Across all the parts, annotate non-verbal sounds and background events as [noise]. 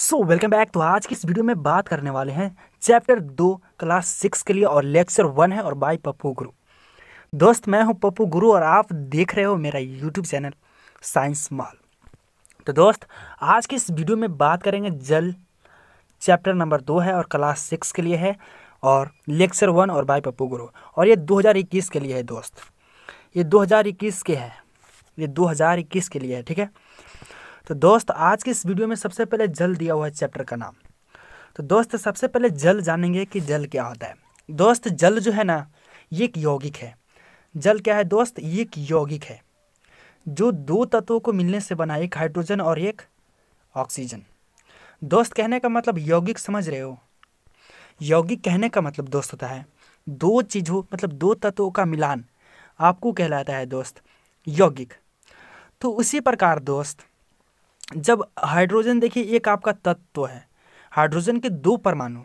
so welcome back तो आज की इस वीडियो में बात करने वाले हैं चैप्टर दो क्लास सिक्स के लिए और लेक्चर वन है और बाय पप्पू गुरु दोस्त मैं हूं पप्पू गुरु और आप देख रहे हो मेरा यूट्यूब चैनल साइंस माल तो दोस्त आज की इस वीडियो में बात करेंगे जल चैप्टर नंबर दो है और क्लास सिक्स के लिए है और लेक्चर वन और बाय पप्पू गुरु और ये दो के लिए है दोस्त ये दो के है ये दो के लिए है ठीक है तो दोस्त आज की इस वीडियो में सबसे पहले जल दिया हुआ है चैप्टर का नाम तो दोस्त सबसे पहले जल जानेंगे कि जल क्या होता है दोस्त जल जो है ना ये एक यौगिक है जल क्या है दोस्त ये एक यौगिक है जो दो तत्वों को मिलने से बना एक हाइड्रोजन और एक ऑक्सीजन दोस्त कहने का मतलब यौगिक समझ रहे हो यौगिक कहने का मतलब दोस्त होता है दो चीज़ों मतलब दो तत्वों का मिलान आपको कहलाता है दोस्त यौगिक तो उसी प्रकार दोस्त जब हाइड्रोजन देखिए एक आपका तत्व है हाइड्रोजन के दो परमाणु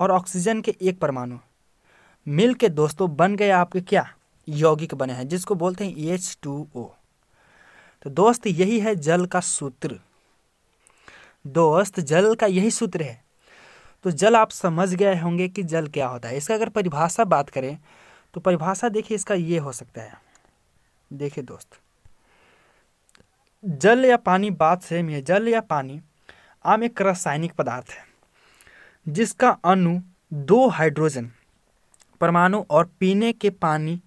और ऑक्सीजन के एक परमाणु मिल के दोस्तों बन गए आपके क्या यौगिक बने हैं जिसको बोलते हैं एच टू ओ तो दोस्त यही है जल का सूत्र दोस्त जल का यही सूत्र है तो जल आप समझ गए होंगे कि जल क्या होता है इसका अगर परिभाषा बात करें तो परिभाषा देखिए इसका ये हो सकता है देखिए दोस्त जल या पानी बात सेम है जल या पानी आम एक रासायनिक पदार्थ है जिसका अणु दो हाइड्रोजन परमाणु और पीने के पानी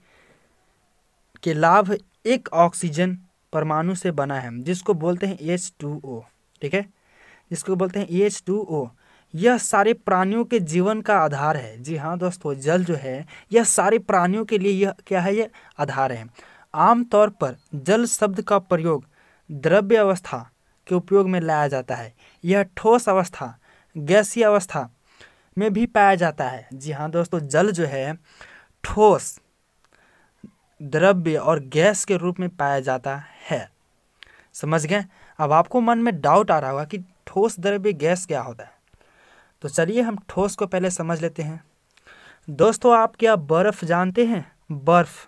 के लाभ एक ऑक्सीजन परमाणु से बना है जिसको बोलते हैं एच टू ओ ठीक है जिसको बोलते हैं एच टू ओ यह सारे प्राणियों के जीवन का आधार है जी हाँ दोस्तों जल जो है यह सारे प्राणियों के लिए यह क्या है यह आधार है आमतौर पर जल शब्द का प्रयोग द्रव्य अवस्था के उपयोग में लाया जाता है यह ठोस अवस्था गैसीय अवस्था में भी पाया जाता है जी हाँ दोस्तों जल जो है ठोस द्रव्य और गैस के रूप में पाया जाता है समझ गए अब आपको मन में डाउट आ रहा होगा कि ठोस द्रव्य गैस क्या होता है तो चलिए हम ठोस को पहले समझ लेते हैं दोस्तों आप क्या बर्फ़ जानते हैं बर्फ़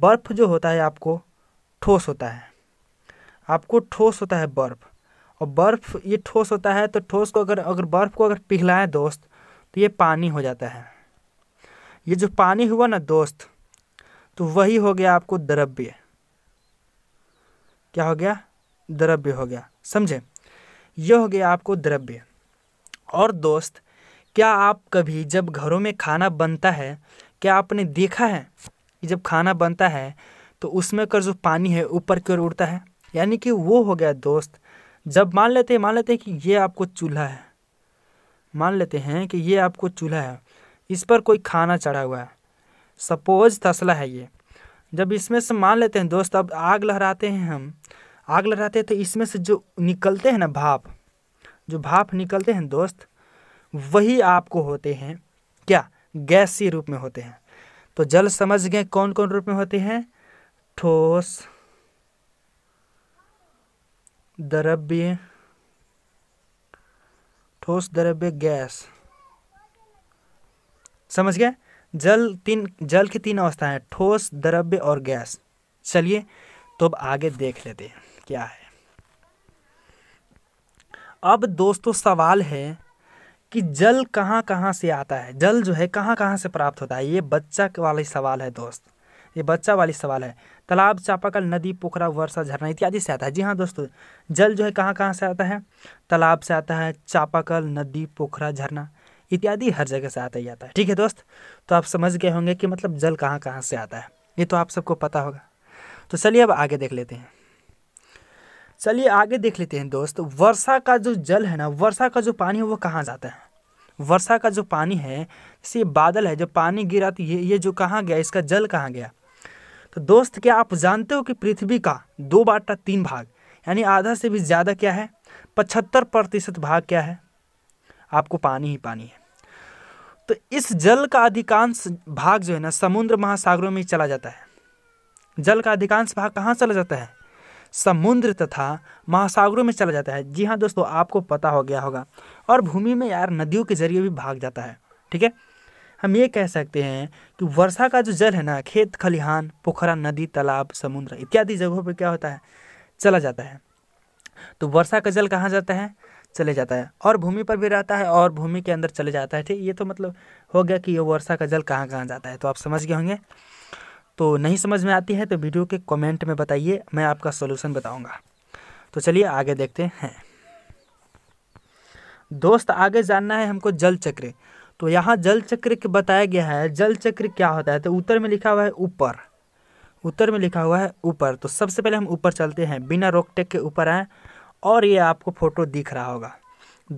बर्फ़ जो होता है आपको ठोस होता है आपको ठोस होता है बर्फ़ और बर्फ़ ये ठोस होता है तो ठोस को अगर अगर बर्फ़ को अगर पिघलाएं दोस्त तो ये पानी हो जाता है ये जो पानी हुआ ना दोस्त तो वही हो गया आपको द्रव्य क्या हो गया द्रव्य हो गया समझे यह हो गया आपको द्रव्य और दोस्त क्या आप कभी जब घरों में खाना बनता है क्या आपने देखा है कि जब खाना बनता है तो उसमें कर जो पानी है ऊपर की ओर उड़ता है यानी कि वो हो गया दोस्त जब मान लेते हैं मान लेते हैं कि ये आपको चूल्हा है मान लेते हैं कि ये आपको चूल्हा है इस पर कोई खाना चढ़ा हुआ है सपोज तसला है ये जब इसमें से मान लेते हैं दोस्त अब आग लहराते हैं हम आग लहराते हैं तो इसमें से जो निकलते हैं ना भाप जो भाप निकलते हैं दोस्त वही आपको होते हैं क्या गैसी रूप में होते हैं तो जल समझ गए कौन कौन रूप में होते हैं ठोस द्रव्य ठोस द्रव्य गैस समझ गए जल तीन जल की तीन अवस्थाएं हैं ठोस द्रव्य और गैस चलिए तो अब आगे देख लेते हैं क्या है अब दोस्तों सवाल है कि जल कहाँ कहाँ से आता है जल जो है कहाँ कहाँ से प्राप्त होता है ये बच्चा वाला सवाल है दोस्त ये बच्चा वाली सवाल है तालाब चापाकल नदी पोखरा वर्षा झरना इत्यादि से आता है जी हाँ दोस्तों जल जो है कहाँ कहाँ से आता है तालाब से आता है चापाकल नदी पोखरा झरना इत्यादि हर जगह से आता ही आता है ठीक है दोस्त तो आप समझ गए होंगे कि मतलब जल कहाँ कहाँ से आता है ये तो आप सबको पता होगा तो चलिए अब आगे देख लेते हैं चलिए आगे देख लेते हैं दोस्त वर्षा का जो जल है ना वर्षा का जो पानी है वो कहाँ जाता है वर्षा का जो पानी है जैसे बादल है जो पानी गिरा तो ये ये जो कहाँ गया इसका जल कहाँ गया तो दोस्त क्या आप जानते हो कि पृथ्वी का दो बाटा तीन भाग यानी आधा से भी ज़्यादा क्या है पचहत्तर प्रतिशत भाग क्या है आपको पानी ही पानी है तो इस जल का अधिकांश भाग जो है ना समुद्र महासागरों में चला जाता है जल का अधिकांश भाग कहाँ चला जाता है समुद्र तथा महासागरों में चला जाता है जी हाँ दोस्तों आपको पता हो गया होगा और भूमि में यार नदियों के जरिए भी भाग जाता है ठीक है हम ये कह सकते हैं कि वर्षा का जो जल है ना खेत खलिहान पोखरा नदी तालाब समुद्र इत्यादि जगहों पर क्या होता है चला जाता है तो वर्षा का जल कहाँ जाता है चले जाता है और भूमि पर भी रहता है और भूमि के अंदर चले जाता है ठीक ये तो मतलब हो गया कि ये वर्षा का जल कहाँ कहाँ जाता है तो आप समझ गए होंगे तो नहीं समझ में आती है तो वीडियो के कमेंट में बताइए मैं आपका सोल्यूशन बताऊंगा तो चलिए आगे देखते हैं दोस्त आगे जानना है हमको जल चक्र तो यहाँ जल चक्र के बताया गया है जल चक्र क्या होता है तो उत्तर में लिखा हुआ है ऊपर उत्तर में लिखा हुआ है ऊपर तो सबसे पहले हम ऊपर चलते हैं बिना रोकटेक के ऊपर आए और ये आपको फ़ोटो दिख रहा होगा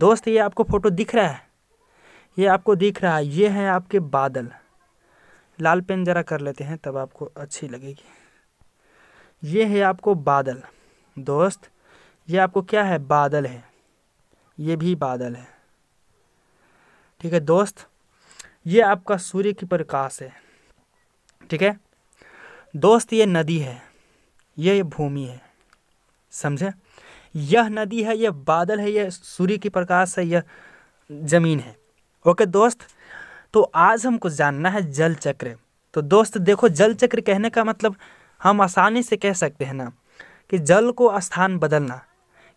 दोस्त ये आपको फ़ोटो दिख रहा है ये आपको दिख रहा है ये है आपके बादल लाल पेन ज़रा कर लेते हैं तब आपको अच्छी लगेगी ये है आपको बादल दोस्त ये आपको क्या है बादल है ये भी बादल है ठीक है दोस्त ये आपका सूर्य की प्रकाश है ठीक है दोस्त ये नदी है ये, भूमि है समझे यह नदी है यह बादल है यह सूर्य की प्रकाश है यह जमीन है ओके दोस्त तो आज हमको जानना है जल चक्र तो दोस्त देखो जल चक्र कहने का मतलब हम आसानी से कह सकते हैं ना कि जल को स्थान बदलना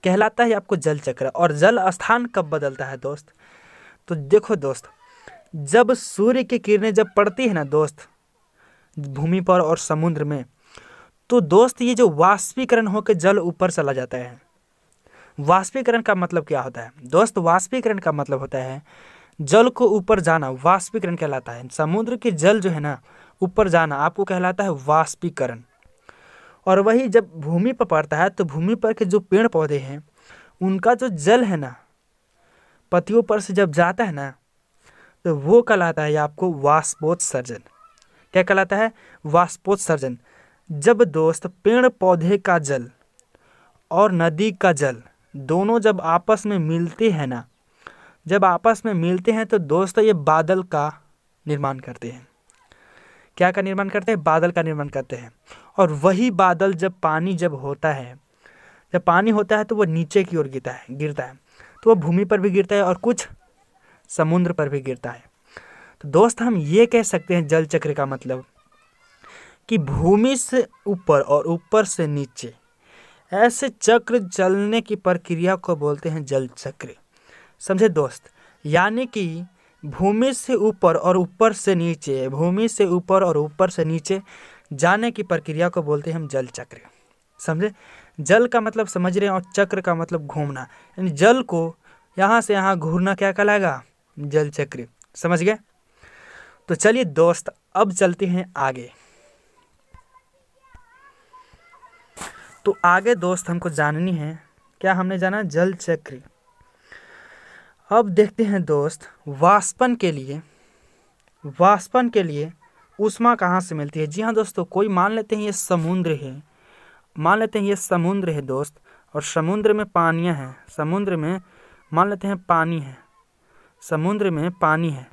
कहलाता है आपको जल चक्र और जल स्थान कब बदलता है दोस्त तो देखो दोस्त जब सूर्य की किरणें जब पड़ती है ना दोस्त भूमि पर और समुद्र में तो दोस्त ये जो वाष्पीकरण होकर जल ऊपर चला जाता है वाष्पीकरण का मतलब क्या होता है दोस्त वाष्पीकरण का मतलब होता है जल को ऊपर जाना वाष्पीकरण कहलाता है समुद्र के जल जो है ना ऊपर जाना आपको कहलाता है वाष्पीकरण और वही जब भूमि पर पड़ता है तो भूमि पर के जो पेड़ पौधे हैं उनका जो जल है ना पतियों पर से जब जाता है ना तो वो कहलाता है आपको सर्जन क्या कहलाता है सर्जन जब दोस्त पेड़ पौधे का जल और नदी का जल दोनों जब आपस में मिलते हैं ना जब आपस में मिलते हैं तो दोस्त ये बादल का निर्माण करते हैं क्या का निर्माण करते हैं बादल का निर्माण करते हैं और वही बादल जब पानी जब होता है जब पानी होता है तो वो नीचे की ओर गिरता है गिरता है तो वह भूमि पर भी गिरता है और कुछ समुद्र पर भी गिरता है तो दोस्त हम ये कह सकते हैं जल चक्र का मतलब कि भूमि से ऊपर और ऊपर से नीचे ऐसे चक्र चलने की प्रक्रिया को बोलते हैं जल चक्र समझे दोस्त यानी कि भूमि से ऊपर और ऊपर से नीचे भूमि से ऊपर और ऊपर से नीचे जाने की प्रक्रिया को बोलते हैं हम जल चक्र समझे जल का मतलब समझ रहे हैं और चक्र का मतलब घूमना यानी जल को यहाँ से यहाँ घूरना क्या कहलाएगा जल चक्र समझ गए तो चलिए दोस्त अब चलते हैं आगे तो आगे दोस्त हमको जाननी है क्या हमने जाना जल चक्र अब देखते हैं दोस्त वाष्पन के लिए वाष्पन के लिए उष्मा कहाँ से मिलती है जी हाँ दोस्तों कोई मान लेते हैं ये समुद्र है मान लेते हैं ये समुद्र है दोस्त और समुद्र में पानियाँ हैं समुद्र में मान लेते हैं पानी है समुद्र में पानी है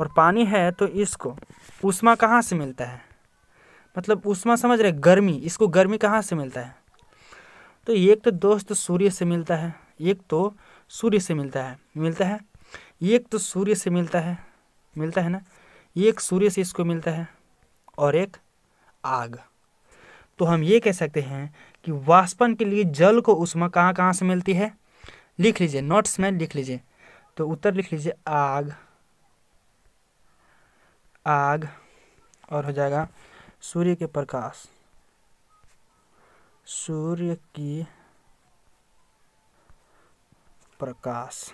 और पानी है तो इसको उष्मा कहाँ से मिलता है मतलब उष्मा समझ रहे गर्मी इसको गर्मी कहाँ से मिलता है तो एक तो दोस्त सूर्य से मिलता है एक तो सूर्य से मिलता है मिलता है एक तो सूर्य से मिलता है मिलता है ना एक सूर्य से इसको मिलता है और एक आग तो हम ये कह सकते हैं कि वाष्पन के लिए जल को उष्मा कहाँ कहाँ से मिलती है लिख लीजिए नोट्स में लिख लीजिए तो उत्तर लिख लीजिए आग आग और हो जाएगा सूर्य के प्रकाश सूर्य की प्रकाश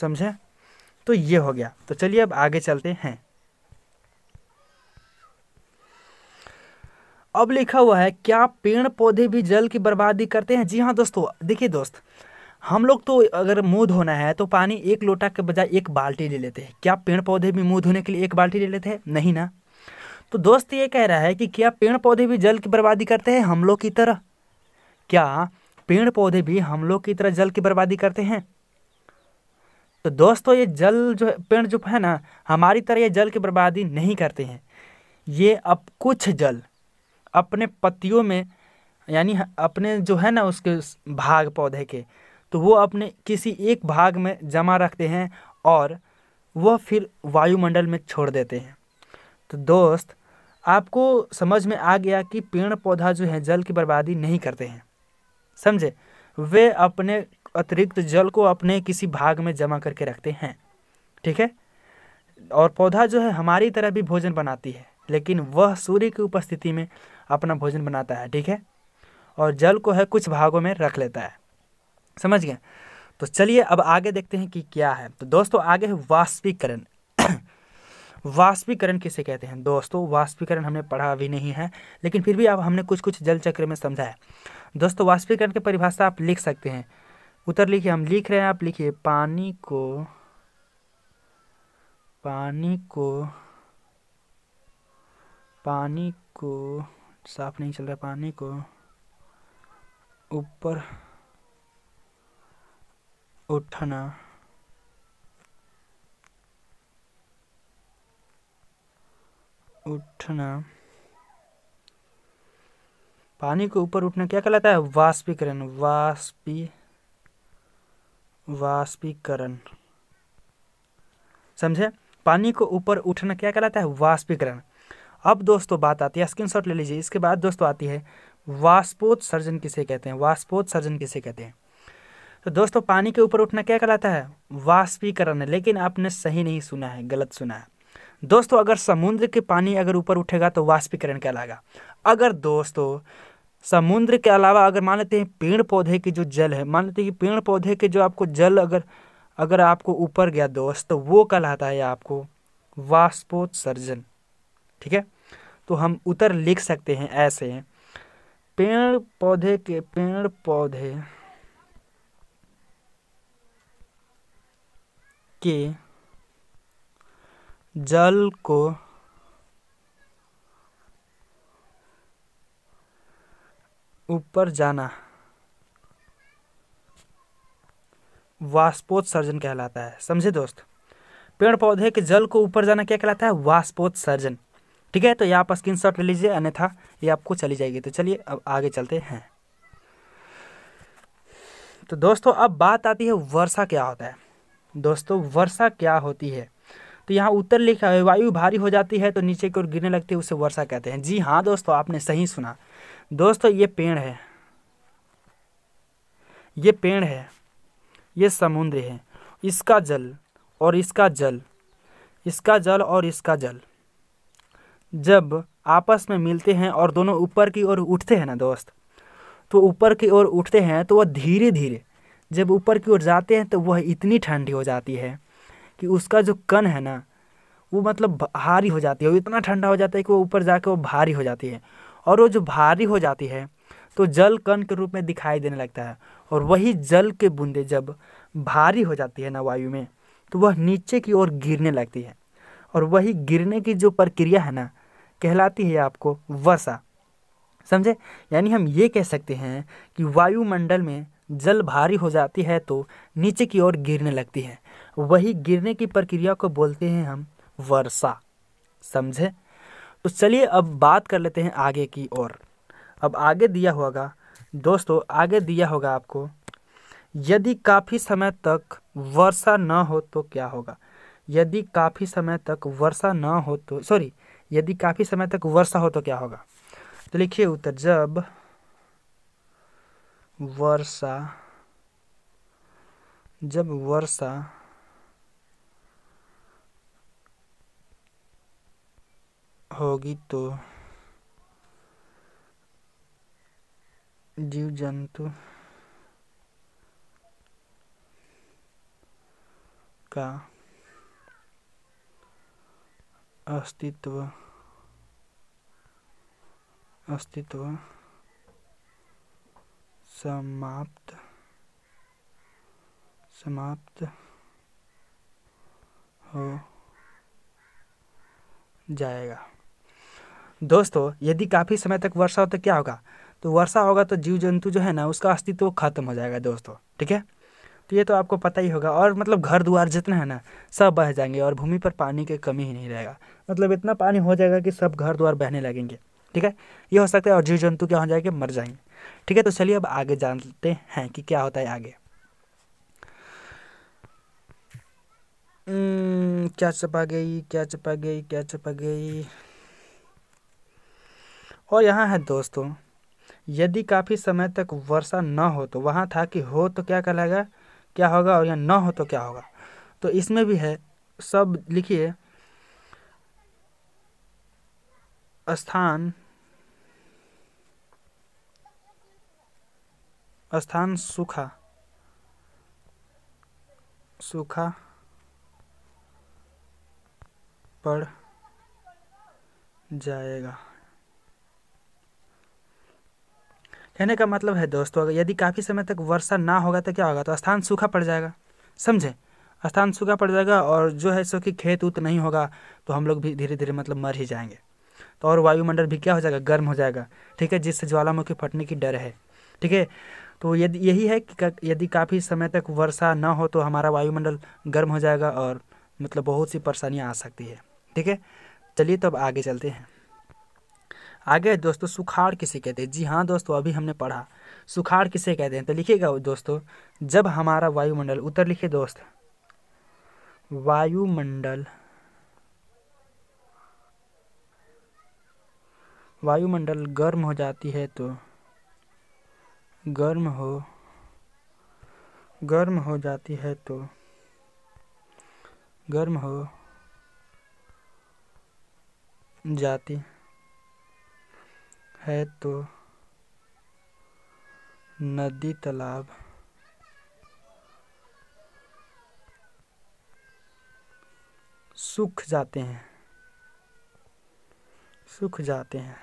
समझे तो ये हो गया तो चलिए अब आगे चलते हैं अब लिखा हुआ है क्या पेड़ पौधे भी जल की बर्बादी करते हैं जी हाँ दोस्तों देखिए दोस्त हम लोग तो अगर मुंह धोना है तो पानी एक लोटा के बजाय एक बाल्टी ले लेते हैं क्या पेड़ पौधे भी मुंह धोने के लिए एक बाल्टी ले लेते हैं नहीं ना तो दोस्त ये कह रहा है कि क्या पेड़ पौधे भी जल की बर्बादी करते हैं हम लोग की तरह क्या पेड़ पौधे भी हम लोग की तरह जल की बर्बादी करते हैं तो दोस्तों ये जल जो पेड़ जो है ना हमारी तरह ये जल की बर्बादी नहीं करते हैं ये अब कुछ जल अपने पत्तियों में यानी अपने जो है ना उसके भाग पौधे के तो वो अपने किसी एक भाग में जमा रखते हैं और वह फिर वायुमंडल में छोड़ देते हैं तो दोस्त आपको समझ में आ गया कि पेड़ पौधा जो है जल की बर्बादी नहीं करते हैं समझे वे अपने अतिरिक्त जल को अपने किसी भाग में जमा करके रखते हैं ठीक है और पौधा जो है हमारी तरह भी भोजन बनाती है लेकिन वह सूर्य की उपस्थिति में अपना भोजन बनाता है ठीक है और जल को है कुछ भागों में रख लेता है समझ गए तो चलिए अब आगे देखते हैं कि क्या है तो दोस्तों आगे है वाष्पीकरण [coughs] वाष्पीकरण किसे कहते हैं दोस्तों वाष्पीकरण हमने पढ़ा अभी नहीं है लेकिन फिर भी अब हमने कुछ कुछ जल चक्र में समझा है दोस्तों वाष्पीकरण की परिभाषा आप लिख सकते हैं उत्तर लिखिए हम लिख रहे हैं आप लिखिए पानी को पानी को पानी को साफ नहीं चल रहा पानी को ऊपर उठाना उठना पानी को ऊपर उठना क्या कहलाता है वाष्पीकरण वाष्पी वाष्पीकरण समझे पानी को ऊपर उठना क्या कहलाता है वाष्पीकरण अब दोस्तों बात आती है स्क्रीनशॉट ले लीजिए इसके बाद दोस्तों आती है सर्जन किसे कहते हैं सर्जन किसे कहते हैं तो दोस्तों पानी के ऊपर उठना क्या कहलाता है वाष्पीकरण है लेकिन आपने सही नहीं सुना है गलत सुना है दोस्तों अगर समुद्र के पानी अगर ऊपर उठेगा तो वाष्पीकरण कहलाएगा अगर दोस्तों समुद्र के अलावा अगर मान लेते हैं पेड़ पौधे की जो जल है मान लेते हैं कि पेड़ पौधे के जो आपको जल अगर अगर आपको ऊपर गया दोस्त तो वो कहलाता है आपको वाष्पोत्सर्जन ठीक है तो हम उत्तर लिख सकते हैं ऐसे पेड़ पौधे के पेड़ पौधे के जल को ऊपर जाना वाष्पोत्सर्जन कहलाता है समझे दोस्त पेड़ पौधे के जल को ऊपर जाना क्या कहलाता है वाष्पोत्सर्जन ठीक है तो ये आप स्क्रीन ले लीजिए अन्यथा ये आपको चली जाएगी तो चलिए अब आगे चलते हैं तो दोस्तों अब बात आती है वर्षा क्या होता है दोस्तों वर्षा क्या होती है तो यहाँ उत्तर लिखा है वायु भारी हो जाती है तो नीचे की ओर गिरने लगती है उसे वर्षा कहते हैं जी हाँ दोस्तों आपने सही सुना दोस्तों ये पेड़ है ये पेड़ है ये समुद्र है इसका जल और इसका जल इसका जल और इसका जल जब आपस में मिलते हैं और दोनों ऊपर की ओर उठते हैं ना दोस्त तो ऊपर की ओर उठते हैं तो वह धीरे धीरे जब ऊपर की ओर जाते हैं तो वह इतनी ठंडी हो जाती है कि उसका जो कन है ना वो मतलब भारी हो जाती है वो इतना ठंडा हो जाता है कि वो ऊपर जाके वो भारी हो जाती है और वो जो भारी हो जाती है तो जल कण के रूप में दिखाई देने लगता है और वही जल के बूंदे जब भारी हो जाती है ना वायु में तो वह नीचे की ओर गिरने लगती है और वही गिरने की जो प्रक्रिया है ना कहलाती है आपको वसा समझे यानी हम ये कह सकते हैं कि वायुमंडल में जल भारी हो जाती है तो नीचे की ओर गिरने लगती है वही गिरने की प्रक्रिया को बोलते हैं हम वर्षा समझे तो चलिए अब बात कर लेते हैं आगे की ओर अब आगे दिया होगा दोस्तों आगे दिया होगा आपको यदि काफ़ी समय तक वर्षा न हो तो क्या होगा यदि काफ़ी समय तक वर्षा न हो तो सॉरी यदि काफ़ी समय तक वर्षा हो तो क्या होगा तो लिखिए उत्तर जब वर्षा जब वर्षा होगी तो जीव जंतु का अस्तित्व अस्तित्व समाप्त समाप्त हो जाएगा दोस्तों यदि काफ़ी समय तक वर्षा हो तो क्या होगा तो वर्षा होगा तो जीव जंतु जो है ना उसका अस्तित्व खत्म हो जाएगा दोस्तों ठीक है तो ये तो आपको पता ही होगा और मतलब घर द्वार जितना है ना सब बह जाएंगे और भूमि पर पानी की कमी ही नहीं रहेगा मतलब इतना पानी हो जाएगा कि सब घर द्वार बहने लगेंगे ठीक है ये हो सकता है और जीव जंतु क्या हो जाएंगे मर जाएंगे ठीक है तो चलिए अब आगे जानते हैं कि क्या होता है आगे क्या चपा गई क्या चपा गई क्या चपा गई और यहाँ है दोस्तों यदि काफ़ी समय तक वर्षा न हो तो वहाँ था कि हो तो क्या कहलाएगा क्या होगा और यहाँ न हो तो क्या होगा तो इसमें भी है सब लिखिए स्थान स्थान सूखा सूखा पड़ जाएगा कहने का मतलब है दोस्तों अगर यदि काफ़ी समय तक वर्षा ना होगा तो क्या होगा तो स्थान सूखा पड़ जाएगा समझे स्थान सूखा पड़ जाएगा और जो है सो कि खेत उत नहीं होगा तो हम लोग भी धीरे धीरे मतलब मर ही जाएंगे तो और वायुमंडल भी क्या हो जाएगा गर्म हो जाएगा ठीक है जिससे ज्वालामुखी फटने की डर है ठीक है तो यदि यही है कि यदि काफ़ी समय तक वर्षा ना हो तो हमारा वायुमंडल गर्म हो जाएगा और मतलब बहुत सी परेशानियाँ आ सकती है ठीक है चलिए तो अब आगे चलते हैं आगे दोस्तों सुखाड़ किसे कहते हैं जी हाँ दोस्तों अभी हमने पढ़ा सुखाड़ किसे कहते हैं तो लिखिएगा दोस्तों जब हमारा वायुमंडल उत्तर लिखे दोस्त वायुमंडल वायुमंडल गर्म हो जाती है तो गर्म हो गर्म हो जाती है तो गर्म हो जाती है तो नदी तालाब सूख जाते हैं सूख जाते हैं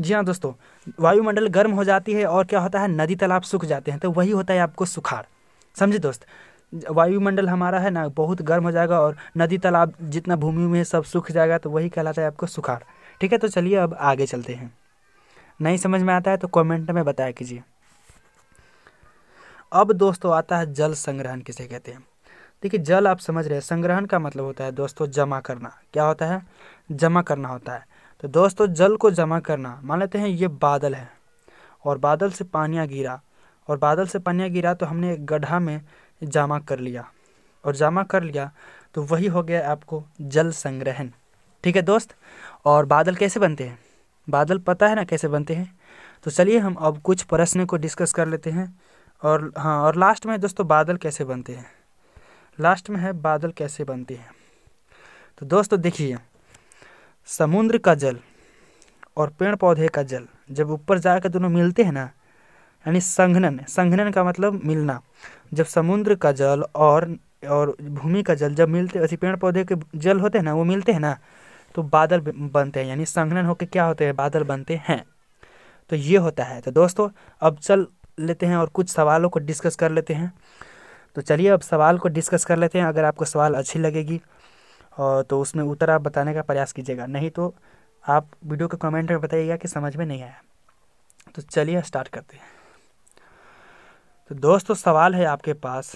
जी हाँ दोस्तों वायुमंडल गर्म हो जाती है और क्या होता है नदी तालाब सूख जाते हैं तो वही होता है आपको सुखाड़ समझे दोस्त वायुमंडल हमारा है ना बहुत गर्म हो जाएगा और नदी तालाब जितना भूमि में सब सूख जाएगा तो वही कहलाता है आपको सुखाड़ ठीक है तो चलिए अब आगे चलते हैं नहीं समझ में आता है तो कमेंट में बताया कीजिए अब दोस्तों आता है जल संग्रहण किसे कहते हैं देखिए जल आप समझ रहे हैं संग्रहण का मतलब होता है दोस्तों जमा करना क्या होता है जमा करना होता है तो दोस्तों जल को जमा करना मान लेते हैं ये बादल है और बादल से पानियाँ गिरा और बादल से पानियाँ गिरा तो हमने एक गड्ढा में जमा कर लिया और जमा कर लिया तो वही हो गया आपको जल संग्रहण ठीक है दोस्त और बादल कैसे बनते हैं बादल पता है ना कैसे बनते हैं तो चलिए हम अब कुछ प्रश्न को डिस्कस कर लेते हैं और हाँ और लास्ट में दोस्तों बादल कैसे बनते हैं लास्ट में है बादल कैसे बनते हैं तो दोस्तों देखिए समुद्र का जल और पेड़ पौधे का जल जब ऊपर जाकर दोनों मिलते हैं ना यानी संघनन संघनन का मतलब मिलना जब समुद्र का जल और और भूमि का जल जब मिलते वैसे पेड़ पौधे के जल होते हैं ना वो मिलते हैं ना तो बादल बनते हैं यानी संघनन होकर क्या होते हैं बादल बनते हैं तो ये होता है तो दोस्तों अब चल लेते हैं और कुछ सवालों को डिस्कस कर लेते हैं तो चलिए अब सवाल को डिस्कस कर लेते हैं अगर आपको सवाल अच्छी लगेगी और तो उसमें उत्तर आप बताने का प्रयास कीजिएगा नहीं तो आप वीडियो के कमेंट में बताइएगा कि समझ में नहीं आया तो चलिए स्टार्ट करते हैं तो दोस्तों सवाल है आपके पास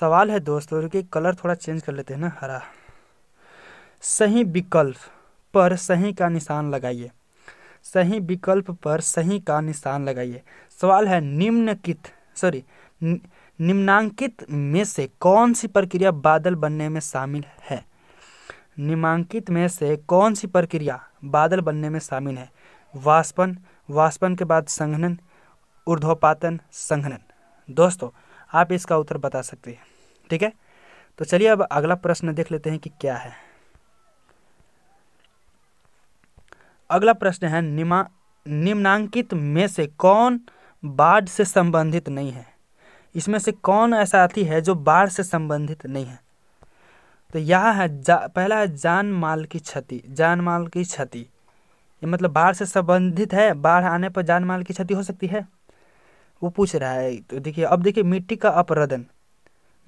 सवाल है दोस्तों कि कलर थोड़ा चेंज कर लेते हैं ना हरा सही विकल्प पर सही का निशान लगाइए सही विकल्प पर सही का निशान लगाइए सवाल है निम्नकित सॉरी निम्नांकित में से कौन सी प्रक्रिया बादल बनने में शामिल है निमांकित में से कौन सी प्रक्रिया बादल बनने में शामिल है वाष्पन वाष्पन के बाद संघनन ऊर्ध्वपातन संघनन दोस्तों आप इसका उत्तर बता सकते हैं ठीक है तो चलिए अब अगला प्रश्न देख लेते हैं कि क्या है अगला प्रश्न है निमा निम्नांकित में से कौन बाढ़ से संबंधित नहीं है इसमें से कौन ऐसा अथी है जो बाढ़ से संबंधित नहीं है तो यह है जा, पहला है जान माल की क्षति जान माल की क्षति ये मतलब बाढ़ से संबंधित है बाढ़ आने पर जान माल की क्षति हो सकती है वो पूछ रहा है तो देखिए अब देखिए मिट्टी का अपरदन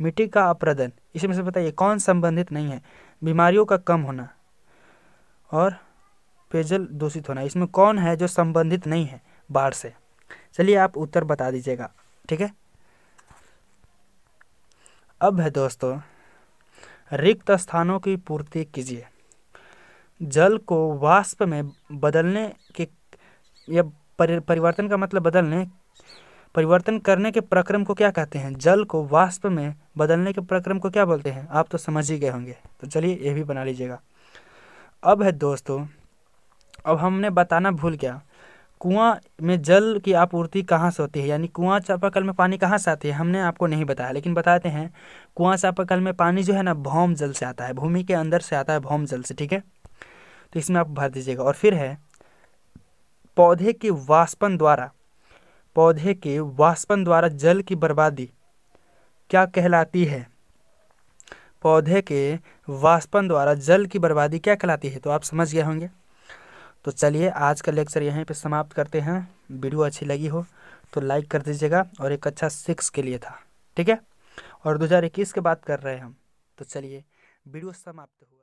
मिट्टी का अपरदन इसमें से बताइए कौन संबंधित नहीं है बीमारियों का कम होना और पेयजल दूषित होना इसमें कौन है जो संबंधित नहीं है बाढ़ से चलिए आप उत्तर बता दीजिएगा ठीक है अब है दोस्तों रिक्त स्थानों की पूर्ति कीजिए जल को वाष्प में बदलने के या परिवर्तन का मतलब बदलने परिवर्तन करने के प्रक्रम को क्या कहते हैं जल को वाष्प में बदलने के प्रक्रम को क्या बोलते हैं आप तो समझ ही गए होंगे तो चलिए ये भी बना लीजिएगा अब है दोस्तों अब हमने बताना भूल गया कुआं में जल की आपूर्ति कहाँ से होती है यानी कुआं चापाकल में पानी कहाँ से आती है हमने आपको नहीं बताया लेकिन बताते हैं कुआं चापाकल में पानी जो है ना भौम जल से आता है भूमि के अंदर से आता है भौम जल से ठीक है तो इसमें आप भर दीजिएगा और फिर है पौधे के वाष्पन द्वारा पौधे के वाष्पन द्वारा जल की बर्बादी क्या कहलाती है पौधे के वाष्पन द्वारा जल की बर्बादी क्या कहलाती है तो आप समझ गए होंगे तो चलिए आज का लेक्चर यहीं पे समाप्त करते हैं वीडियो अच्छी लगी हो तो लाइक कर दीजिएगा और एक अच्छा सिक्स के लिए था ठीक है और 2021 की बात कर रहे हैं हम तो चलिए वीडियो समाप्त हो